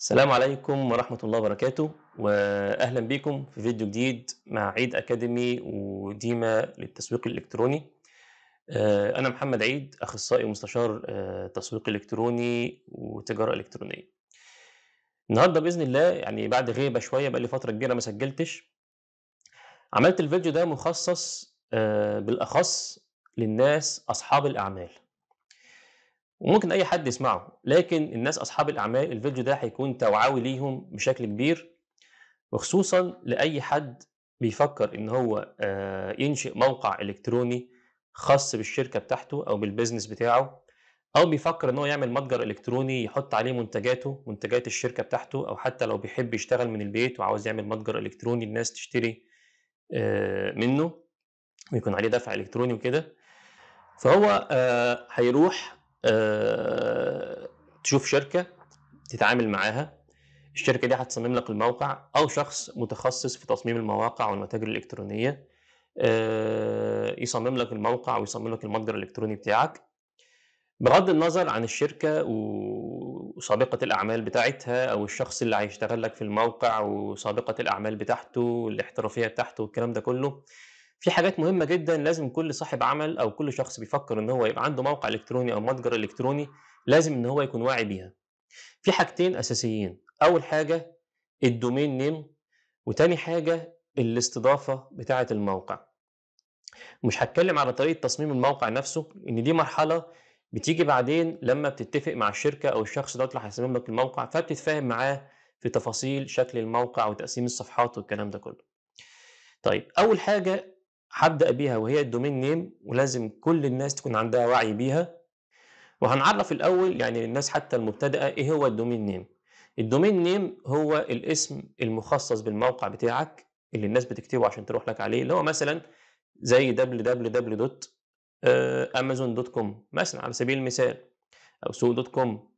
السلام عليكم ورحمة الله وبركاته وأهلا بكم في فيديو جديد مع عيد أكاديمي وديما للتسويق الإلكتروني آه، أنا محمد عيد أخصائي مستشار آه، تسويق إلكتروني وتجارة إلكترونية النهاردة بإذن الله يعني بعد غيبة شوية بقى لي فترة كبيرة ما سجلتش عملت الفيديو ده مخصص آه، بالأخص للناس أصحاب الأعمال وممكن اي حد يسمعه لكن الناس اصحاب الاعمال الفيديو ده هيكون توعوي ليهم بشكل كبير وخصوصا لاي حد بيفكر ان هو آه، ينشئ موقع الكتروني خاص بالشركه بتاعته او بالبيزنس بتاعه او بيفكر ان هو يعمل متجر الكتروني يحط عليه منتجاته منتجات الشركه بتاعته او حتى لو بيحب يشتغل من البيت وعاوز يعمل متجر الكتروني الناس تشتري آه، منه ويكون عليه دفع الكتروني وكده فهو آه، هيروح آه، تشوف شركه تتعامل معاها الشركه دي هتصمم لك الموقع او شخص متخصص في تصميم المواقع والمتاجر الالكترونيه آه، يصمم لك الموقع ويصمم لك المتجر الالكتروني بتاعك بغض النظر عن الشركه وسابقه الاعمال بتاعتها او الشخص اللي هيشتغل لك في الموقع وسابقه الاعمال بتاعته والاحترافيه بتاعته والكلام ده كله في حاجات مهمة جدا لازم كل صاحب عمل أو كل شخص بيفكر إن هو يبقى عنده موقع إلكتروني أو متجر إلكتروني لازم إن هو يكون واعي بيها. في حاجتين أساسيين، أول حاجة الدومين نيم وتاني حاجة الاستضافة بتاعة الموقع. مش هتكلم على طريقة تصميم الموقع نفسه إن دي مرحلة بتيجي بعدين لما بتتفق مع الشركة أو الشخص دوت اللي هيصمم لك الموقع فبتتفاهم معاه في تفاصيل شكل الموقع وتقسيم الصفحات والكلام ده كله. طيب أول حاجة هبدأ بيها وهي الدومين نيم ولازم كل الناس تكون عندها وعي بيها وهنعرف الأول يعني للناس حتى المبتدئة إيه هو الدومين نيم الدومين نيم هو الاسم المخصص بالموقع بتاعك اللي الناس بتكتبه عشان تروح لك عليه اللي هو مثلا زي www.amazon.com آه، مثلا على سبيل المثال أو سوق دوت كوم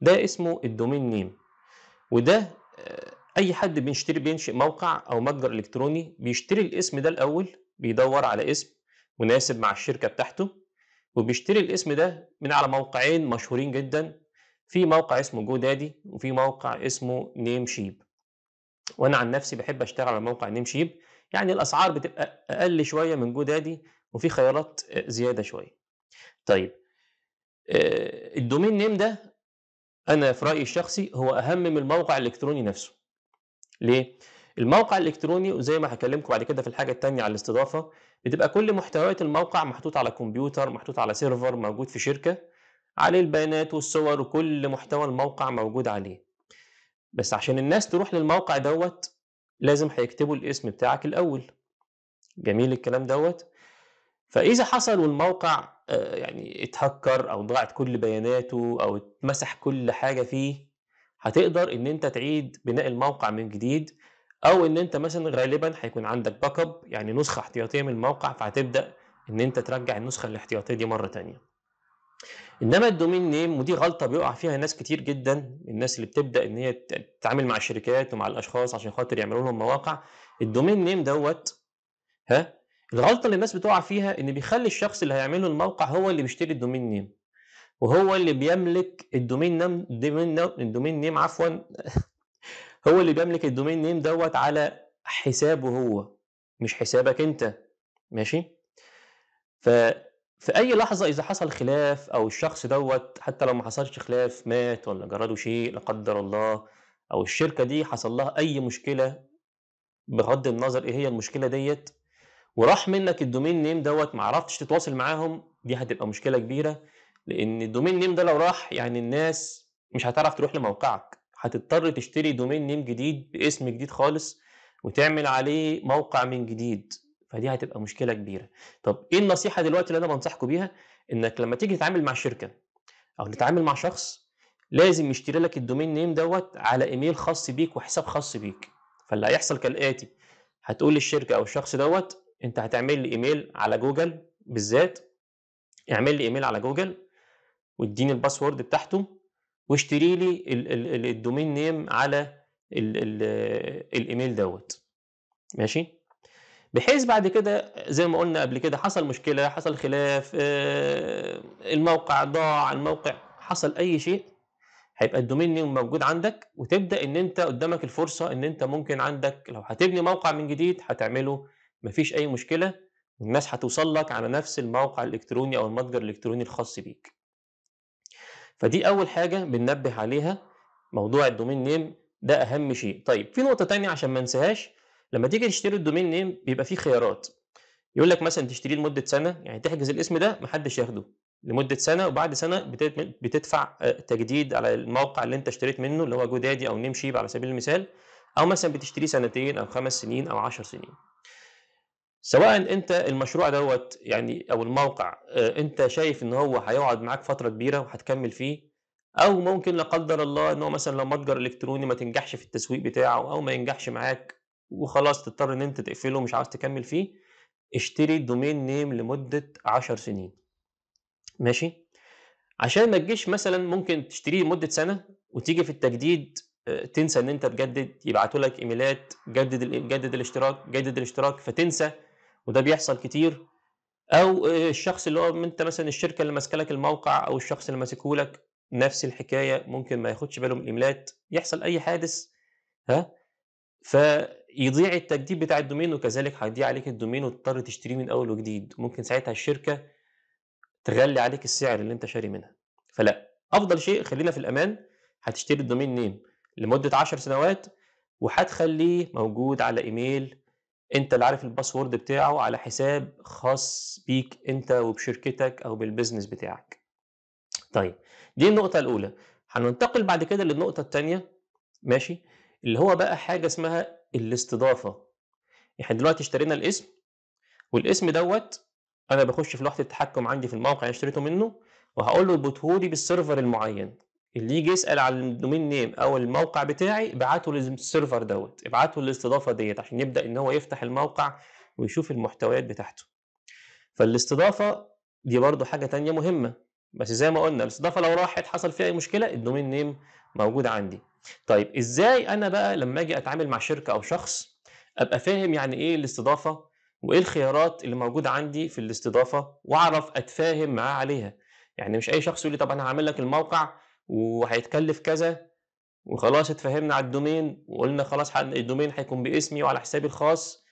ده اسمه الدومين نيم وده آه، أي حد بيشتري بينشئ موقع أو متجر إلكتروني بيشتري الاسم ده الأول بيدور على اسم مناسب مع الشركه بتاعته وبيشتري الاسم ده من على موقعين مشهورين جدا في موقع اسمه جودادي وفي موقع اسمه نيم شيب وانا عن نفسي بحب اشتغل على موقع نيم شيب يعني الاسعار بتبقى اقل شويه من جودادي وفي خيارات زياده شويه طيب آه، الدومين نيم ده انا في رايي الشخصي هو اهم من الموقع الالكتروني نفسه ليه الموقع الالكتروني وزي ما هكلمكم بعد كده في الحاجه الثانيه على الاستضافه بتبقى كل محتويات الموقع محطوط على كمبيوتر محطوط على سيرفر موجود في شركه عليه البيانات والصور وكل محتوى الموقع موجود عليه بس عشان الناس تروح للموقع دوت لازم هيكتبوا الاسم بتاعك الاول جميل الكلام دوت فاذا حصل والموقع آه، يعني اتهكر او ضاعت كل بياناته او اتمسح كل حاجه فيه هتقدر ان انت تعيد بناء الموقع من جديد او ان انت مثلا غالبا هيكون عندك باك اب يعني نسخه احتياطيه من الموقع فهتبدا ان انت ترجع النسخه الاحتياطيه دي مره ثانيه انما الدومين نيم ودي غلطه بيقع فيها ناس كتير جدا الناس اللي بتبدا ان هي تتعامل مع الشركات ومع الاشخاص عشان خاطر يعملوا لهم مواقع الدومين نيم دوت ها الغلطه اللي الناس بتقع فيها ان بيخلي الشخص اللي هيعمل له الموقع هو اللي بيشتري الدومين نيم وهو اللي بيملك الدومين نيم الدومين نيم عفوا هو اللي بيملك الدومين نيم دوت على حسابه هو مش حسابك انت ماشي ف في اي لحظه اذا حصل خلاف او الشخص دوت حتى لو ما حصلش خلاف مات ولا جرده شيء لا قدر الله او الشركه دي حصل لها اي مشكله بغض النظر ايه هي المشكله ديت وراح منك الدومين نيم دوت ما عرفتش تتواصل معاهم دي هتبقى مشكله كبيره لان الدومين نيم ده لو راح يعني الناس مش هتعرف تروح لموقعك هتضطر تشتري دومين نيم جديد باسم جديد خالص وتعمل عليه موقع من جديد فدي هتبقى مشكله كبيره طب ايه النصيحه دلوقتي اللي انا بنصحكم بيها انك لما تيجي تتعامل مع شركه او تتعامل مع شخص لازم يشتري لك الدومين نيم دوت على ايميل خاص بيك وحساب خاص بيك فاللي هيحصل كالاتي هتقول للشركه او الشخص دوت انت هتعمل لي ايميل على جوجل بالذات اعمل لي ايميل على جوجل واديني الباسورد بتاعته واشتري لي الدومين نيم على الايميل دوت ماشي بحيث بعد كده زي ما قلنا قبل كده حصل مشكله حصل خلاف آه، الموقع ضاع الموقع حصل اي شيء هيبقى الدومين نيم موجود عندك وتبدا ان انت قدامك الفرصه ان انت ممكن عندك لو هتبني موقع من جديد هتعمله مفيش اي مشكله الناس هتوصل لك على نفس الموقع الالكتروني او المتجر الالكتروني الخاص بيك فدي اول حاجه بننبه عليها موضوع الدومين نيم ده اهم شيء طيب في نقطه تانية عشان ما انساهاش لما تيجي تشتري الدومين نيم بيبقى فيه خيارات يقول لك مثلا تشتريه لمده سنه يعني تحجز الاسم ده محدش ياخده لمده سنه وبعد سنه بتدفع آه، تجديد على الموقع اللي انت اشتريت منه اللي هو جودادي او نيم شيب على سبيل المثال او مثلا بتشتريه سنتين او خمس سنين او 10 سنين سواء انت المشروع دوت يعني او الموقع آه، انت شايف ان هو هيقعد معاك فتره كبيره وهتكمل فيه او ممكن لا قدر الله ان هو مثلا لو متجر الكتروني ما تنجحش في التسويق بتاعه او ما ينجحش معاك وخلاص تضطر ان انت تقفله ومش عاوز تكمل فيه اشتري دومين نيم لمده 10 سنين ماشي عشان ما تجيش مثلا ممكن تشتريه لمده سنه وتيجي في التجديد آه، تنسى ان انت تجدد يبعتوا لك ايميلات جدد جدد الاشتراك جدد الاشتراك فتنسى وده بيحصل كتير او آه، الشخص اللي هو انت مثلا الشركه اللي ماسكه لك الموقع او الشخص اللي ماسكه لك نفس الحكايه ممكن ما ياخدش باله من الايميلات يحصل اي حادث ها فيضيع التجديد بتاع الدومين وكذلك هيضيع عليك الدومين وتضطر تشتريه من اول وجديد ممكن ساعتها الشركه تغلي عليك السعر اللي انت شاري منها فلا افضل شيء خلينا في الامان هتشتري الدومين نيم لمده 10 سنوات وهتخليه موجود على ايميل انت اللي عارف الباسورد بتاعه على حساب خاص بيك انت وبشركتك او بالبيزنس بتاعك طيب دي النقطه الاولى هننتقل بعد كده للنقطه الثانيه ماشي اللي هو بقى حاجه اسمها الاستضافه احنا دلوقتي اشترينا الاسم والاسم دوت انا بخش في لوحه التحكم عندي في الموقع اللي اشتريته منه وهقول له اربطه بالسيرفر المعين اللي يجي يسال على الدومين نيم او الموقع بتاعي ابعته للسيرفر دوت ابعته الاستضافه ديت عشان يبدا ان هو يفتح الموقع ويشوف المحتويات بتاعته فالاستضافه دي برضو حاجه تانية مهمه بس زي ما قلنا الاستضافه لو راحت حصل فيها اي مشكله الدومين نيم موجود عندي طيب ازاي انا بقى لما اجي اتعامل مع شركه او شخص ابقى فاهم يعني ايه الاستضافه وايه الخيارات اللي موجوده عندي في الاستضافه واعرف اتفاهم معاه عليها يعني مش اي شخص يقول لي طب انا هعمل لك الموقع وهيتكلف كذا وخلاص اتفاهمنا على الدومين وقلنا خلاص الدومين هيكون باسمي وعلى حسابي الخاص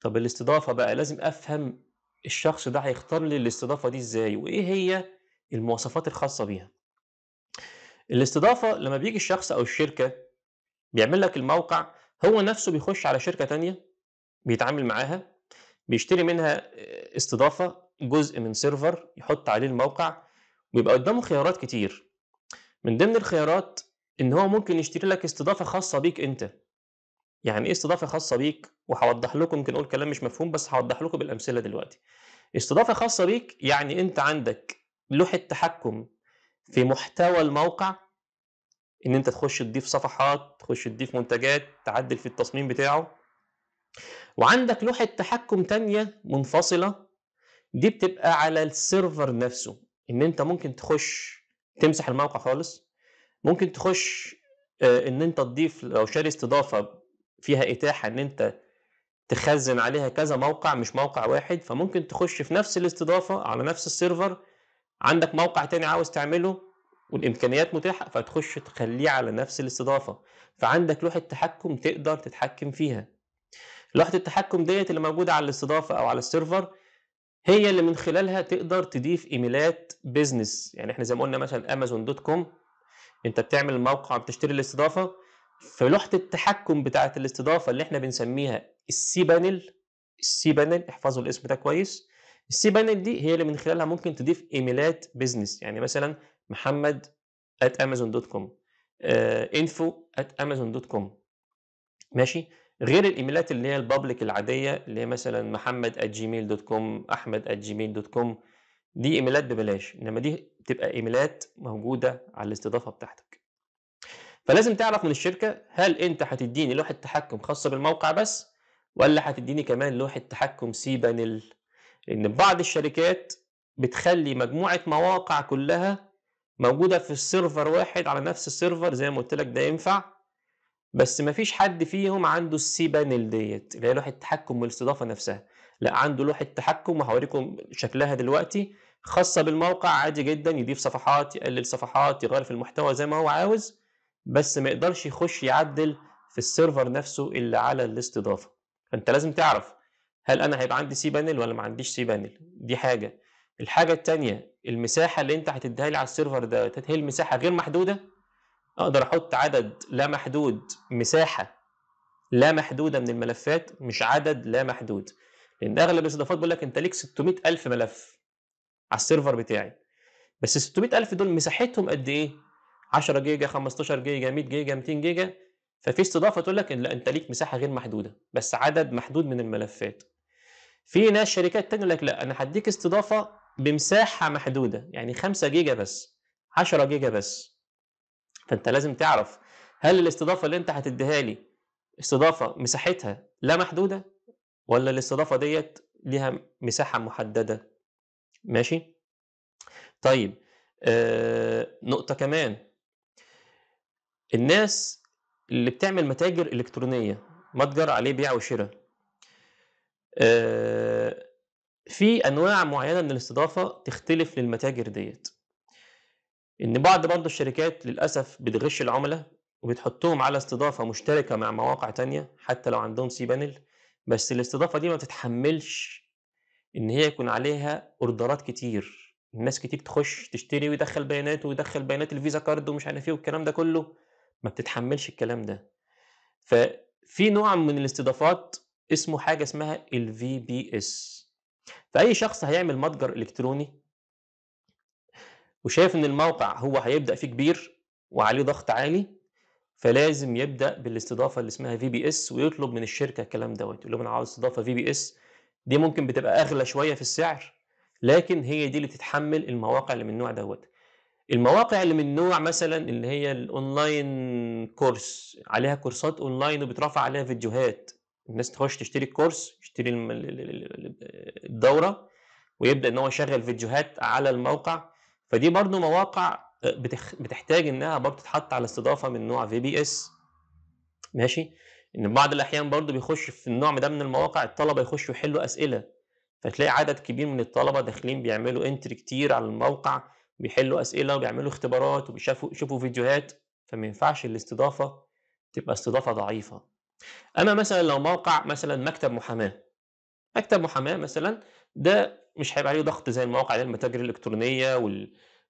طب الاستضافه بقى لازم افهم الشخص ده هيختار لي الاستضافه دي ازاي وايه هي المواصفات الخاصه بيها الاستضافه لما بيجي الشخص او الشركه بيعمل لك الموقع هو نفسه بيخش على شركه تانية بيتعامل معاها بيشتري منها استضافه جزء من سيرفر يحط عليه الموقع ويبقى قدامه خيارات كتير من ضمن الخيارات ان هو ممكن يشتري لك استضافه خاصه بيك انت يعني ايه استضافه خاصه بيك وهوضح لكم يمكن اقول كلام مش مفهوم بس هوضح لكم بالامثله دلوقتي استضافه خاصه بيك يعني انت عندك لوحه تحكم في محتوى الموقع ان انت تخش تضيف صفحات تخش تضيف منتجات تعدل في التصميم بتاعه وعندك لوحه تحكم تانية منفصله دي بتبقى على السيرفر نفسه ان انت ممكن تخش تمسح الموقع خالص ممكن تخش آه، ان انت تضيف لو شاري استضافه فيها اتاحه ان انت تخزن عليها كذا موقع مش موقع واحد فممكن تخش في نفس الاستضافه على نفس السيرفر عندك موقع تاني عاوز تعمله والامكانيات متاحه فتخش تخليه على نفس الاستضافه فعندك لوحه تحكم تقدر تتحكم فيها لوحه التحكم ديت اللي موجوده على الاستضافه او على السيرفر هي اللي من خلالها تقدر تضيف ايميلات بيزنس يعني احنا زي ما قلنا مثلا امازون دوت كوم انت بتعمل موقع بتشتري الاستضافه في لوحه التحكم بتاعه الاستضافه اللي احنا بنسميها السي بانل السي بانل احفظوا الاسم ده كويس السي بانل دي هي اللي من خلالها ممكن تضيف ايميلات بيزنس يعني مثلا محمد دوت amazon.com انفو آه، uh, دوت amazon.com ماشي غير الايميلات اللي هي البابليك العاديه اللي هي مثلا محمد at جيميل دوت كوم احمد at جيميل دوت كوم دي ايميلات ببلاش انما دي بتبقى ايميلات موجوده على الاستضافه بتاعتك فلازم تعرف من الشركه هل انت هتديني لوحه تحكم خاصه بالموقع بس ولا هتديني كمان لوحه تحكم سي بانل لان بعض الشركات بتخلي مجموعه مواقع كلها موجوده في السيرفر واحد على نفس السيرفر زي ما قلت لك ده ينفع بس مفيش حد فيهم عنده السي بانل ديت اللي هي لوحه التحكم والاستضافه نفسها لا عنده لوحه تحكم وهوريكم شكلها دلوقتي خاصه بالموقع عادي جدا يضيف صفحات يقلل صفحات يغير في المحتوى زي ما هو عاوز بس ما يقدرش يخش يعدل في السيرفر نفسه اللي على الاستضافه فانت لازم تعرف هل انا هيبقى عندي سي بانل ولا ما عنديش سي بانل دي حاجه الحاجه الثانيه المساحه اللي انت هتديها لي على السيرفر ده هي المساحه غير محدوده اقدر احط عدد لا محدود مساحه لا محدوده من الملفات مش عدد لا محدود لان اغلب الاستضافات بيقول لك انت ليك 600 الف ملف على السيرفر بتاعي بس ال 600 الف دول مساحتهم قد ايه 10 جيجا 15 جيجا 100 جيجا 200 جيجا ففي استضافه تقول لك لا انت ليك مساحه غير محدوده بس عدد محدود من الملفات في ناس شركات تانية لك لا انا هديك استضافه بمساحه محدوده يعني 5 جيجا بس 10 جيجا بس فانت لازم تعرف هل الاستضافه اللي انت هتديها لي استضافه مساحتها لا محدوده ولا الاستضافه ديت ليها مساحه محدده ماشي طيب آه نقطه كمان الناس اللي بتعمل متاجر الكترونيه متجر عليه بيع وشراء آه في انواع معينه من الاستضافه تختلف للمتاجر ديت ان بعض برضه الشركات للاسف بتغش العملاء وبتحطهم على استضافه مشتركه مع مواقع تانية حتى لو عندهم سي بانل بس الاستضافه دي ما بتتحملش ان هي يكون عليها اوردرات كتير الناس كتير تخش تشتري ويدخل بياناته ويدخل بيانات الفيزا كارد ومش عارف ايه والكلام ده كله ما بتتحملش الكلام ده ففي نوع من الاستضافات اسمه حاجه اسمها الفي بي اس فاي شخص هيعمل متجر الكتروني وشايف ان الموقع هو هيبدا فيه كبير وعليه ضغط عالي فلازم يبدا بالاستضافه اللي اسمها في بي اس ويطلب من الشركه الكلام دوت يقول لهم انا عاوز استضافه في بي اس دي ممكن بتبقى اغلى شويه في السعر لكن هي دي اللي تتحمل المواقع اللي من النوع دوت المواقع اللي من نوع مثلا اللي هي الاونلاين كورس عليها كورسات اونلاين وبترفع عليها فيديوهات الناس تخش تشتري الكورس تشتري الدوره ويبدا ان هو يشغل فيديوهات على الموقع فدي برضو مواقع آه، بتحتاج انها برضو تتحط على استضافه من نوع في بي اس ماشي ان بعض الاحيان برضو بيخش في النوع ده من المواقع الطلبه يخشوا يحلوا اسئله فتلاقي عدد كبير من الطلبه داخلين بيعملوا انتر كتير على الموقع بيحلوا اسئله وبيعملوا اختبارات وبيشوفوا فيديوهات فما ينفعش الاستضافه تبقى استضافه ضعيفه اما مثلا لو موقع مثلا مكتب محاماه مكتب محاماه مثلا ده مش هيبقى عليه ضغط زي المواقع اللي المتاجر الالكترونيه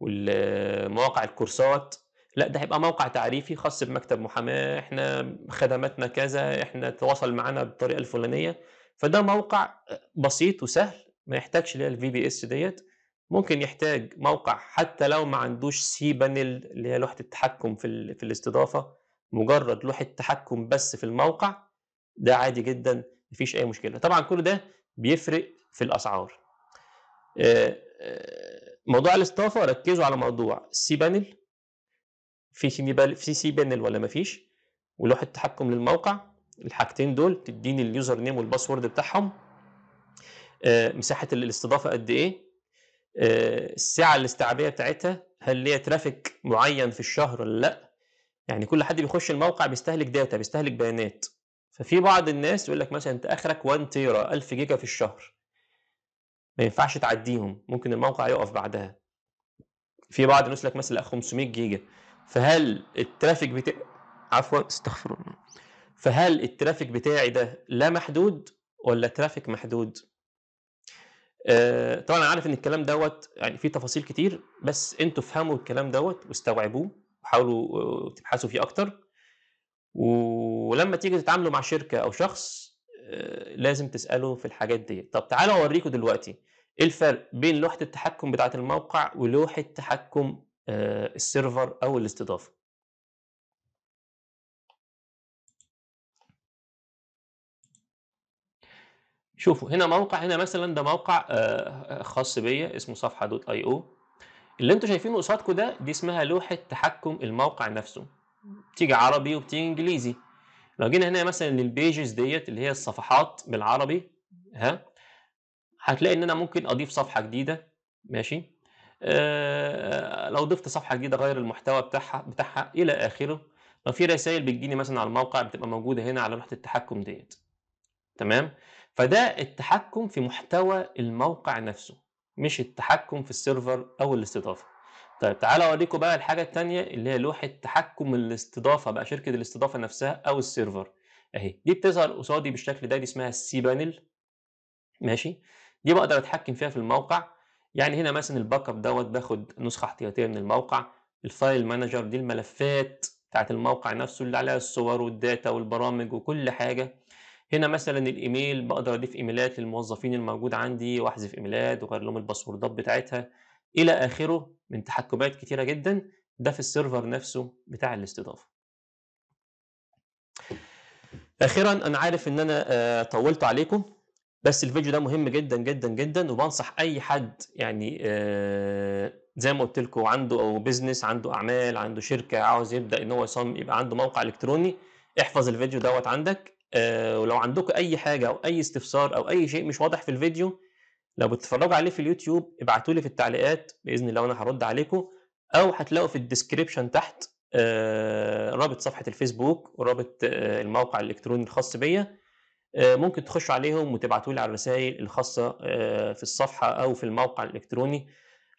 والمواقع الكورسات لا ده هيبقى موقع تعريفي خاص بمكتب محاماه احنا خدماتنا كذا احنا تواصل معانا بالطريقه الفلانيه فده موقع بسيط وسهل ما يحتاجش اللي هي الفي بي اس ديت ممكن يحتاج موقع حتى لو ما عندوش سي بانل اللي هي لوحه التحكم في في الاستضافه مجرد لوحه تحكم بس في الموقع ده عادي جدا مفيش اي مشكله طبعا كل ده بيفرق في الاسعار آه، آه، موضوع الاستضافه ركزوا على موضوع السي بانل في سي في سي بانل ولا مفيش ولوحه التحكم للموقع الحاجتين دول تديني اليوزر نيم والباسورد بتاعهم آه، مساحه الاستضافه قد ايه الساعه الاستيعابيه بتاعتها هل ليها ترافيك معين في الشهر ولا لا يعني كل حد بيخش الموقع بيستهلك داتا بيستهلك بيانات ففي بعض الناس يقول لك مثلا انت اخرك 1 تيرا 1000 جيجا في الشهر ما ينفعش تعديهم ممكن الموقع يقف بعدها في بعض الناس لك مثلا 500 جيجا فهل الترافيك بتاع عفوا استغفر الله فهل الترافيك بتاعي ده لا محدود ولا ترافيك محدود آه، طبعا انا عارف ان الكلام دوت يعني فيه تفاصيل كتير بس انتوا فهموا الكلام دوت واستوعبوه وحاولوا آه، تبحثوا فيه اكتر ولما تيجي تتعاملوا مع شركه او شخص آه، لازم تساله في الحاجات دي طب تعالوا اوريكم دلوقتي ايه الفرق بين لوحه التحكم بتاعه الموقع ولوحه تحكم آه، السيرفر او الاستضافه شوفوا هنا موقع هنا مثلا ده موقع آه، خاص بيا اسمه صفحه دوت اي او اللي انتوا شايفينه قصادكم ده دي اسمها لوحه تحكم الموقع نفسه بتيجي عربي وبتيجي انجليزي لو جينا هنا مثلا للبيجز ديت اللي هي الصفحات بالعربي ها هتلاقي ان انا ممكن اضيف صفحه جديده ماشي آه لو ضفت صفحه جديده غير المحتوى بتاعها بتاعها الى اخره لو في رسائل بتجيني مثلا على الموقع بتبقى موجوده هنا على لوحه التحكم ديت تمام فده التحكم في محتوى الموقع نفسه مش التحكم في السيرفر او الاستضافه طيب تعالى اوريكم بقى الحاجه الثانيه اللي هي لوحه تحكم الاستضافه بقى شركه الاستضافه نفسها او السيرفر اهي دي بتظهر قصادي بالشكل ده دي اسمها السي بانل ماشي دي بقدر اتحكم فيها في الموقع يعني هنا مثلا الباك اب دوت باخد نسخه احتياطيه من الموقع الفايل مانجر دي الملفات بتاعت الموقع نفسه اللي عليها الصور والداتا والبرامج وكل حاجه هنا مثلا الايميل بقدر اضيف ايميلات للموظفين الموجود عندي واحذف ايميلات واغير لهم الباسوردات بتاعتها الى اخره من تحكمات كتيره جدا ده في السيرفر نفسه بتاع الاستضافه اخيرا انا عارف ان انا آه، طولت عليكم بس الفيديو ده مهم جدا جدا جدا وبنصح اي حد يعني آه، زي ما قلت لكم عنده او بيزنس عنده اعمال عنده شركه عاوز يبدا ان هو يصمم يبقى عنده موقع الكتروني احفظ الفيديو دوت عندك آه، ولو عندكم اي حاجه او اي استفسار او اي شيء مش واضح في الفيديو لو بتتفرجوا عليه في اليوتيوب ابعتوا لي في التعليقات باذن الله وانا هرد عليكم او هتلاقوا في الديسكريبشن تحت آه، رابط صفحه الفيسبوك ورابط آه، الموقع الالكتروني الخاص بيا آه، ممكن تخشوا عليهم وتبعتوا لي على الرسائل الخاصه في الصفحه او في الموقع الالكتروني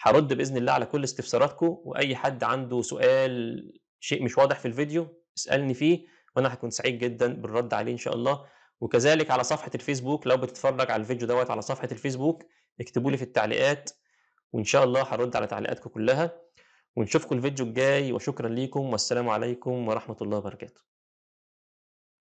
هرد باذن الله على كل استفساراتكم واي حد عنده سؤال شيء مش واضح في الفيديو اسالني فيه وانا هكون سعيد جدا بالرد عليه ان شاء الله وكذلك على صفحه الفيسبوك لو بتتفرج على الفيديو دوت على صفحه الفيسبوك اكتبوا لي في التعليقات وان شاء الله هرد على تعليقاتكم كلها ونشوفكم الفيديو الجاي وشكرا ليكم والسلام عليكم ورحمه الله وبركاته